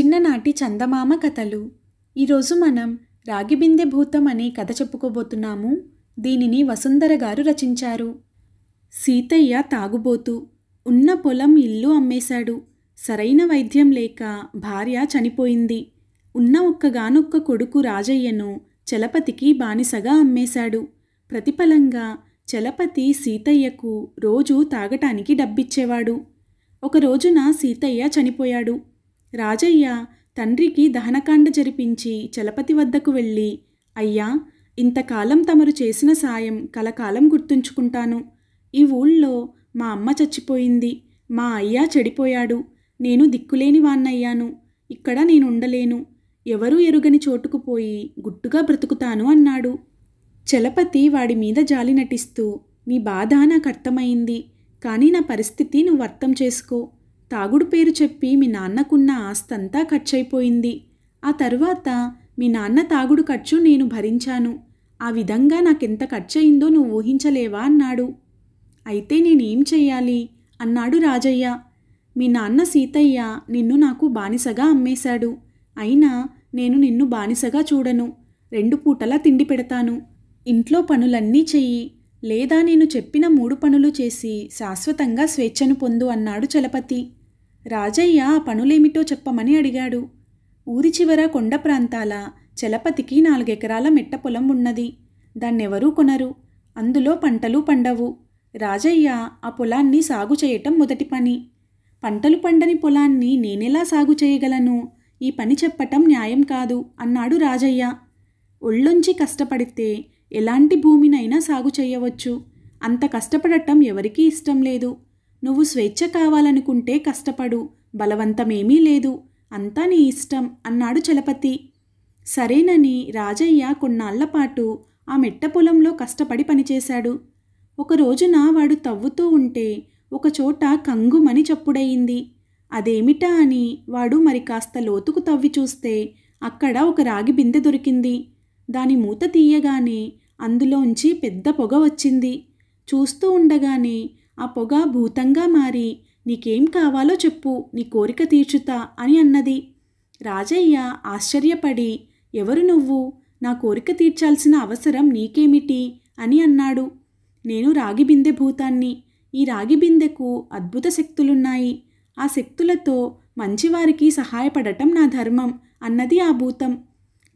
చిన్ననాటి చందమామ కథలు ఈరోజు మనం రాగిబిందె భూతం అనే కథ చెప్పుకోబోతున్నాము దీనిని వసుంధర గారు రచించారు సీతయ్య తాగుబోతు ఉన్న పొలం ఇల్లు అమ్మేశాడు సరైన వైద్యం లేక భార్య చనిపోయింది ఉన్న ఒక్కగానొక్క కొడుకు రాజయ్యను చలపతికి బానిసగా అమ్మేశాడు ప్రతిఫలంగా చలపతి సీతయ్యకు రోజు తాగటానికి డబ్బిచ్చేవాడు ఒక రోజున సీతయ్య చనిపోయాడు రాజయ్య తండ్రికి దహనకాండ జరిపించి చలపతి వద్దకు వెళ్ళి అయ్యా ఇంతకాలం తమరు చేసిన సాయం కలకాలం గుర్తుంచుకుంటాను ఈ ఊళ్ళో మా అమ్మ చచ్చిపోయింది మా అయ్యా చెడిపోయాడు నేను దిక్కులేని వాన్నయ్యాను ఇక్కడ నేను ఉండలేను ఎవరూ ఎరుగని చోటుకు పోయి గుట్టుగా బ్రతుకుతాను అన్నాడు చలపతి వాడి మీద జాలి నటిస్తూ నీ బాధ నాకు అర్థమైంది కానీ నా పరిస్థితి నువ్వు అర్థం చేసుకో తాగుడు పేరు చెప్పి మీ నాన్నకున్న ఆస్తంతా ఖర్చయిపోయింది ఆ తర్వాత మీ నాన్న తాగుడు ఖర్చు నేను భరించాను ఆ విధంగా నాకెంత ఖర్చయిందో నువ్వు ఊహించలేవా అన్నాడు అయితే నేనేం చెయ్యాలి అన్నాడు రాజయ్య మీ నాన్న సీతయ్య నిన్ను నాకు బానిసగా అమ్మేశాడు అయినా నేను నిన్ను బానిసగా చూడను రెండు పూటలా తిండి పెడతాను ఇంట్లో పనులన్నీ చెయ్యి లేదా నేను చెప్పిన మూడు పనులు చేసి శాశ్వతంగా స్వేచ్ఛను పొందు అన్నాడు చలపతి రాజయ్య ఆ పనులేమిటో చెప్పమని అడిగాడు ఊరి చివర కొండ ప్రాంతాల చలపతికి నాలుగెకరాల మెట్ట పొలం ఉన్నది దాన్నెవరూ కొనరు అందులో పంటలు పండవు రాజయ్య ఆ పొలాన్ని సాగు చేయటం మొదటి పని పంటలు పండని పొలాన్ని నేనెలా సాగు చేయగలను ఈ పని చెప్పటం న్యాయం కాదు అన్నాడు రాజయ్య ఒళ్ళొంచి కష్టపడితే ఎలాంటి భూమినైనా సాగు చేయవచ్చు అంత కష్టపడటం ఎవరికీ ఇష్టం లేదు నువ్వు స్వేచ్ఛ కావాలనుకుంటే కష్టపడు బలవంతమేమీ లేదు అంతా నీ ఇష్టం అన్నాడు చలపతి సరేనని రాజయ్య కొన్నాళ్లపాటు ఆ మెట్ట పొలంలో కష్టపడి పనిచేశాడు ఒక రోజున వాడు తవ్వుతూ ఉంటే ఒకచోట కంగుమని చప్పుడయింది అదేమిటా అని వాడు మరి కాస్త లోతుకు తవ్వి చూస్తే అక్కడ ఒక రాగి బిందె దొరికింది దాని మూత తీయగానే అందులోంచి పెద్ద పొగ వచ్చింది చూస్తూ ఉండగానే ఆ పొగ భూతంగా మారి నీకేం కావాలో చెప్పు నీ కోరిక తీర్చుతా అని అన్నది రాజయ్య ఆశ్చర్యపడి ఎవరు నువ్వు నా కోరిక తీర్చాల్సిన అవసరం నీకేమిటి అని అన్నాడు నేను రాగి బిందె భూతాన్ని ఈ రాగి బిందెకు అద్భుత శక్తులున్నాయి ఆ శక్తులతో మంచివారికి సహాయపడటం నా ధర్మం అన్నది ఆ భూతం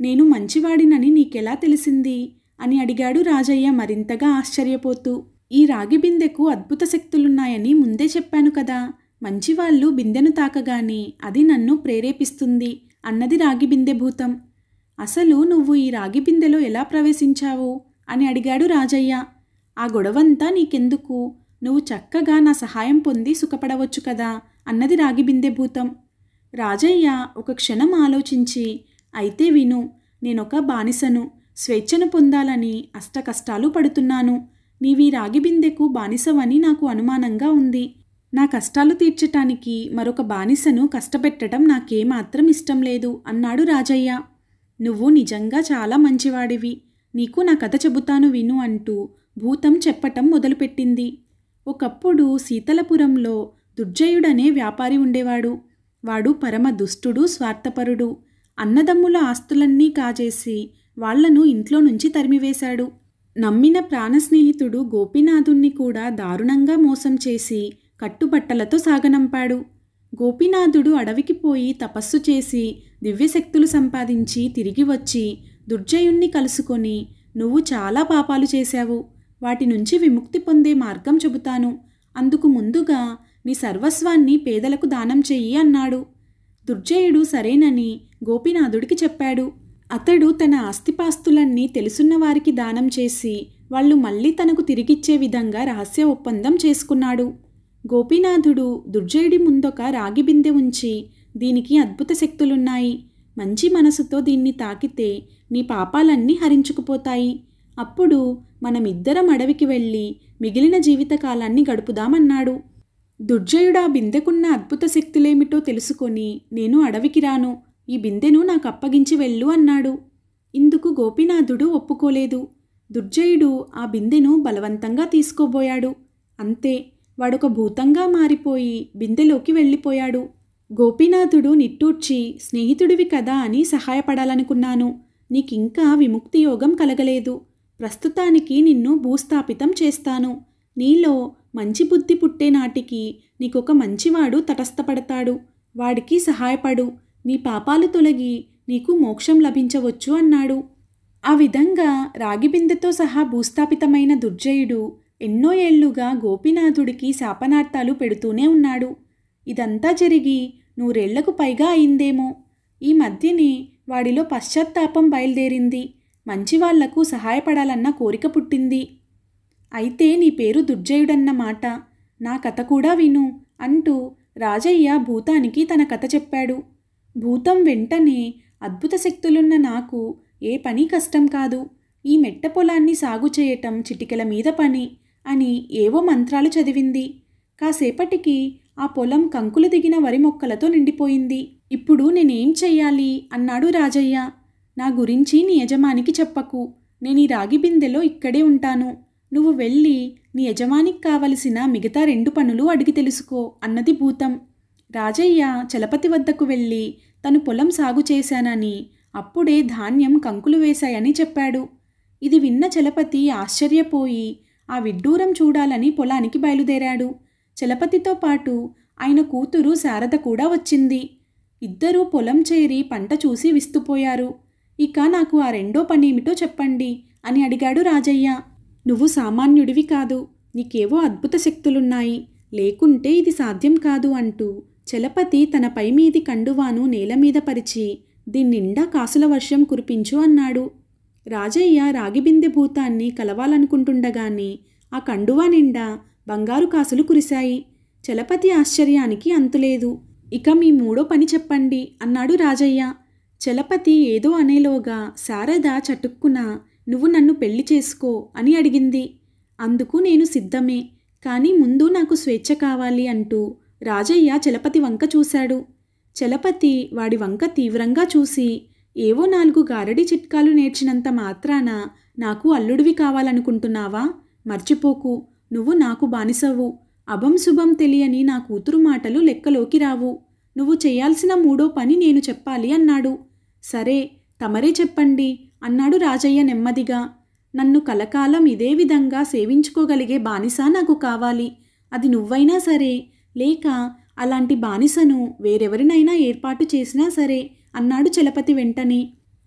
నేను మంచివాడినని నీకెలా తెలిసింది అని అడిగాడు రాజయ్య మరింతగా ఆశ్చర్యపోతూ ఈ రాగి బిందెకు అద్భుత శక్తులున్నాయని ముందే చెప్పాను కదా మంచివాళ్ళు బిందెను తాకగానే అది నన్ను ప్రేరేపిస్తుంది అన్నది రాగి బిందె భూతం అసలు నువ్వు ఈ రాగి బిందెలో ఎలా ప్రవేశించావు అని అడిగాడు రాజయ్య ఆ గొడవంతా నీకెందుకు నువ్వు చక్కగా నా సహాయం పొంది సుఖపడవచ్చు కదా అన్నది రాగి బిందె భూతం రాజయ్య ఒక క్షణం ఆలోచించి అయితే విను నేనొక బానిసను స్వేచ్ఛను పొందాలని అష్టకష్టాలు పడుతున్నాను నీవీ రాగి బిందెకు బానిసవని నాకు అనుమానంగా ఉంది నా కష్టాలు తీర్చటానికి మరొక బానిసను కష్టపెట్టడం నాకేమాత్రం ఇష్టం లేదు అన్నాడు రాజయ్య నువ్వు నిజంగా చాలా మంచివాడివి నీకు నా కథ చెబుతాను విను అంటూ భూతం చెప్పటం మొదలుపెట్టింది ఒకప్పుడు శీతలపురంలో దుర్జయుడనే వ్యాపారి ఉండేవాడు వాడు పరమ దుష్టుడు స్వార్థపరుడు అన్నదమ్ముల ఆస్తులన్నీ కాజేసి వాళ్లను ఇంట్లో నుంచి తరిమివేశాడు నమ్మిన ప్రాణ స్నేహితుడు గోపీనాథుణ్ణి కూడా దారుణంగా మోసం చేసి కట్టుబట్టలతో సాగనంపాడు గోపినాథుడు అడవికి పోయి తపస్సు చేసి దివ్యశక్తులు సంపాదించి తిరిగి వచ్చి దుర్జయుణ్ణి కలుసుకొని నువ్వు చాలా పాపాలు చేశావు వాటి నుంచి విముక్తి పొందే మార్గం చెబుతాను అందుకు ముందుగా నీ సర్వస్వాన్ని పేదలకు దానం చెయ్యి అన్నాడు దుర్జయుడు సరేనని గోపీనాథుడికి చెప్పాడు అతడు తన ఆస్తిపాస్తులన్నీ తెలుసున్న వారికి దానం చేసి వాళ్ళు మళ్ళీ తనకు తిరిగిచ్చే విధంగా రహస్య ఒప్పందం చేసుకున్నాడు గోపీనాథుడు దుర్జయుడి ముందొక రాగి బిందె ఉంచి దీనికి అద్భుత శక్తులున్నాయి మంచి మనసుతో దీన్ని తాకితే నీ పాపాలన్నీ హరించుకుపోతాయి అప్పుడు మనమిద్దరం అడవికి వెళ్ళి మిగిలిన జీవితకాలాన్ని గడుపుదామన్నాడు దుర్జయుడా బిందెకున్న అద్భుత శక్తులేమిటో తెలుసుకొని నేను అడవికి రాను ఈ బిందెను నాకు అప్పగించి వెళ్ళు అన్నాడు ఇందుకు గోపినాథుడు ఒప్పుకోలేదు దుర్జయుడు ఆ బిందెను బలవంతంగా తీసుకోబోయాడు అంతే వాడొక భూతంగా మారిపోయి బిందెలోకి వెళ్ళిపోయాడు గోపినాథుడు నిట్టూర్చి స్నేహితుడివి కదా అని సహాయపడాలనుకున్నాను నీకింకా విముక్తి యోగం కలగలేదు ప్రస్తుతానికి నిన్ను భూస్థాపితం చేస్తాను నీలో మంచి బుద్ధి పుట్టేనాటికి నీకొక మంచివాడు తటస్థపడతాడు వాడికి సహాయపడు నీ పాపాలు తొలగి నీకు మోక్షం లభించవచ్చు అన్నాడు ఆ విధంగా రాగిబిందెతో సహా భూస్థాపితమైన దుర్జయుడు ఎన్నో ఏళ్లుగా గోపీనాథుడికి శాపనార్థాలు పెడుతూనే ఉన్నాడు ఇదంతా జరిగి నూరేళ్లకు పైగా అయిందేమో ఈ మధ్యనే వాడిలో పశ్చాత్తాపం బయలుదేరింది మంచివాళ్లకు సహాయపడాలన్న కోరిక పుట్టింది అయితే నీ పేరు దుర్జయుడన్న మాట నా కథ కూడా విను అంటూ రాజయ్య భూతానికి తన కథ చెప్పాడు భూతం వెంటనే అద్భుత శక్తులున్న నాకు ఏ పని కష్టం కాదు ఈ మెట్ట పొలాన్ని సాగు చేయటం చిటికెల మీద పని అని ఏవో మంత్రాలు చదివింది కాసేపటికి ఆ పొలం కంకులు దిగిన వరి మొక్కలతో నిండిపోయింది ఇప్పుడు నేనేం చెయ్యాలి అన్నాడు రాజయ్య నా గురించి నీ యజమానికి చెప్పకు నేను ఈ రాగి బిందెలో ఇక్కడే ఉంటాను నువ్వు వెళ్ళి నీ యజమానికి కావలసిన మిగతా రెండు పనులు అడిగి తెలుసుకో అన్నది భూతం రాజయ్య చలపతి వద్దకు వెళ్ళి తను పొలం సాగు చేశానని అప్పుడే ధాన్యం కంకులు వేశాయని చెప్పాడు ఇది విన్న చలపతి ఆశ్చర్యపోయి ఆ విడ్డూరం చూడాలని పొలానికి బయలుదేరాడు చలపతితో పాటు ఆయన కూతురు శారద కూడా వచ్చింది ఇద్దరూ పొలం చేరి పంట చూసి విస్తుపోయారు ఇక నాకు ఆ రెండో పనేమిటో చెప్పండి అని అడిగాడు రాజయ్య నువ్వు సామాన్యుడివి కాదు నీకేవో అద్భుత శక్తులున్నాయి లేకుంటే ఇది సాధ్యం కాదు అంటూ చలపతి తన పైమీది కండువాను నేలమీద పరిచి దీన్నిండా కాసుల వర్షం కురిపించు అన్నాడు రాజయ్య రాగిబిందె భూతాన్ని కలవాలనుకుంటుండగాని ఆ కండువా నిండా బంగారు కాసులు కురిశాయి చలపతి ఆశ్చర్యానికి అంతులేదు ఇక మీ మూడో పని చెప్పండి అన్నాడు రాజయ్య చలపతి ఏదో అనేలోగా శారద చటుక్కున నువ్వు నన్ను పెళ్లి చేసుకో అని అడిగింది అందుకు నేను సిద్ధమే కానీ ముందు నాకు స్వేచ్ఛ కావాలి అంటూ రాజయ్య చలపతి వంక చూశాడు చలపతి వాడి వంక తీవ్రంగా చూసి ఏవో నాలుగు గారడి చిట్కాలు నేర్చినంత మాత్రాన నాకు అల్లుడివి కావాలనుకుంటున్నావా మర్చిపోకు నువ్వు నాకు బానిసవు అభం శుభం తెలియని నా కూతురు మాటలు లెక్కలోకి రావు నువ్వు చేయాల్సిన మూడో పని నేను చెప్పాలి అన్నాడు సరే తమరే చెప్పండి అన్నాడు రాజయ్య నెమ్మదిగా నన్ను కలకాలం ఇదే విధంగా సేవించుకోగలిగే బానిస నాకు కావాలి అది నువ్వైనా సరే లేక అలాంటి బానిసను వేరెవరినైనా ఏర్పాటు చేసినా సరే అన్నాడు చలపతి వెంటనే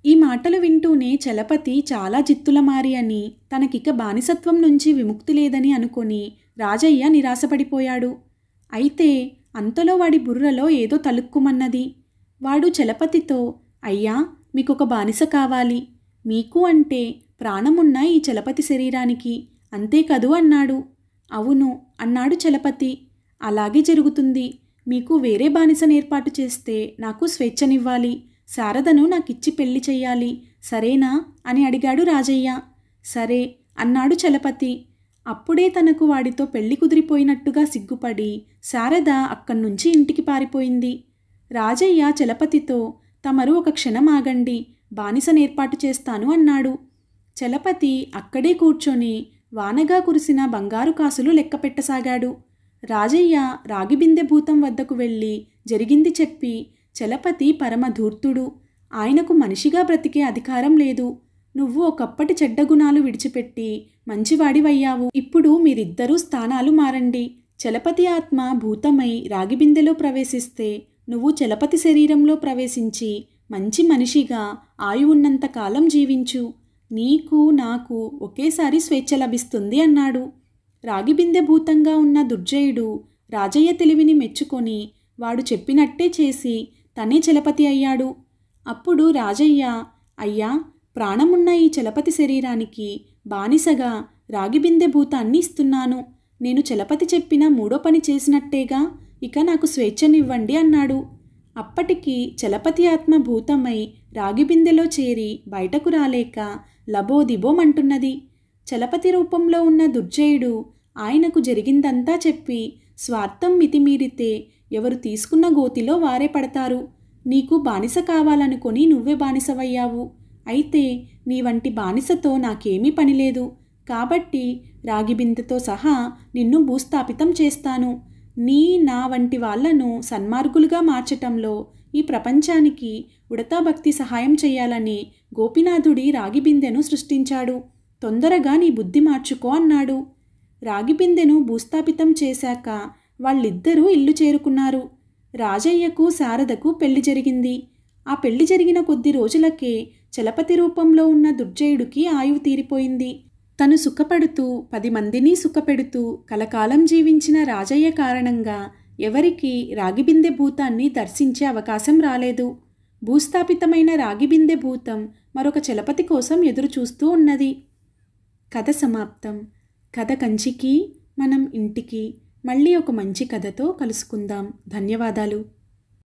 ఈ మాటలు వింటూనే చలపతి చాలా జిత్తులమారి అని తనకిక బానిసత్వం నుంచి విముక్తి లేదని అనుకొని రాజయ్య నిరాశపడిపోయాడు అయితే అంతలో వాడి బుర్రలో ఏదో తలుక్కుమన్నది వాడు చలపతితో అయ్యా మీకొక బానిస కావాలి మీకు అంటే ప్రాణమున్నా ఈ చలపతి శరీరానికి అంతే కదూ అన్నాడు అవును అన్నాడు చలపతి అలాగే జరుగుతుంది మీకు వేరే బానిసను ఏర్పాటు చేస్తే నాకు స్వేచ్ఛనివ్వాలి శారదను నాకిచ్చి పెళ్లి చెయ్యాలి సరేనా అని అడిగాడు రాజయ్య సరే అన్నాడు చలపతి అప్పుడే తనకు వాడితో పెళ్లి కుదిరిపోయినట్టుగా సిగ్గుపడి శారద అక్కడ్నుంచి ఇంటికి పారిపోయింది రాజయ్య చలపతితో తమరు ఒక క్షణం ఆగండి బానిసనేర్పాటు చేస్తాను అన్నాడు చలపతి అక్కడే కూర్చొని వానగా కురిసిన బంగారు కాసులు లెక్కపెట్టసాగాడు రాజయ్య రాగిబిందె భూతం వద్దకు వెళ్ళి జరిగింది చెప్పి చలపతి పరమధూర్తుడు ఆయనకు మనిషిగా బ్రతికే అధికారం లేదు నువ్వు ఒకప్పటి చెడ్డ గుణాలు విడిచిపెట్టి మంచివాడివయ్యావు ఇప్పుడు మీరిద్దరూ స్థానాలు మారండి చలపతి ఆత్మ భూతమై రాగిబిందెలో ప్రవేశిస్తే నువ్వు చలపతి శరీరంలో ప్రవేశించి మంచి మనిషిగా ఆయువున్నంతకాలం జీవించు నీకు నాకు ఒకేసారి స్వేచ్ఛ లభిస్తుంది అన్నాడు రాగిబిందెభూతంగా భూతంగా ఉన్న దుర్జయుడు రాజయ్య తెలివిని మెచ్చుకొని వాడు చెప్పినట్టే చేసి తనే చలపతి అయ్యాడు అప్పుడు రాజయ్య అయ్యా ప్రాణమున్న ఈ చలపతి శరీరానికి బానిసగా రాగిబిందె భూతాన్ని ఇస్తున్నాను నేను చలపతి చెప్పిన మూడో పని చేసినట్టేగా ఇక నాకు స్వేచ్ఛనివ్వండి అన్నాడు అప్పటికి చలపతి ఆత్మ భూతమై రాగిబిందెలో చేరి బయటకు రాలేక లబోదిబోమంటున్నది చలపతి రూపంలో ఉన్న దుర్జయుడు ఆయనకు జరిగిందంతా చెప్పి స్వార్థం మితిమీరితే ఎవరు తీసుకున్న గోతిలో వారే పడతారు నీకు బానిస కావాలనుకొని నువ్వే బానిసవయ్యావు అయితే నీ వంటి బానిసతో నాకేమీ పనిలేదు కాబట్టి రాగిబిందతో సహా నిన్ను భూస్థాపితం చేస్తాను నీ నా వంటి వాళ్లను సన్మార్గులుగా మార్చటంలో ఈ ప్రపంచానికి ఉడతా భక్తి సహాయం చేయాలని గోపినాథుడి రాగిబిందెను సృష్టించాడు తొందరగా నీ బుద్ధి మార్చుకో అన్నాడు రాగిబిందెను భూస్థాపితం చేశాక వాళ్ళిద్దరూ ఇల్లు చేరుకున్నారు రాజయ్యకు శారదకు పెళ్లి జరిగింది ఆ పెళ్లి జరిగిన కొద్ది రోజులకే చలపతి రూపంలో ఉన్న దుర్జయుడికి ఆయువు తీరిపోయింది తను సుఖపడుతూ పది మందిని సుఖపెడుతూ కలకాలం జీవించిన రాజయ్య కారణంగా ఎవరికీ రాగిబిందె భూతాన్ని దర్శించే అవకాశం రాలేదు భూస్థాపితమైన రాగిబిందె భూతం మరొక చలపతి కోసం ఎదురుచూస్తూ ఉన్నది కథ సమాప్తం కథ కంచికి మనం ఇంటికి మళ్ళీ ఒక మంచి కథతో కలుసుకుందాం ధన్యవాదాలు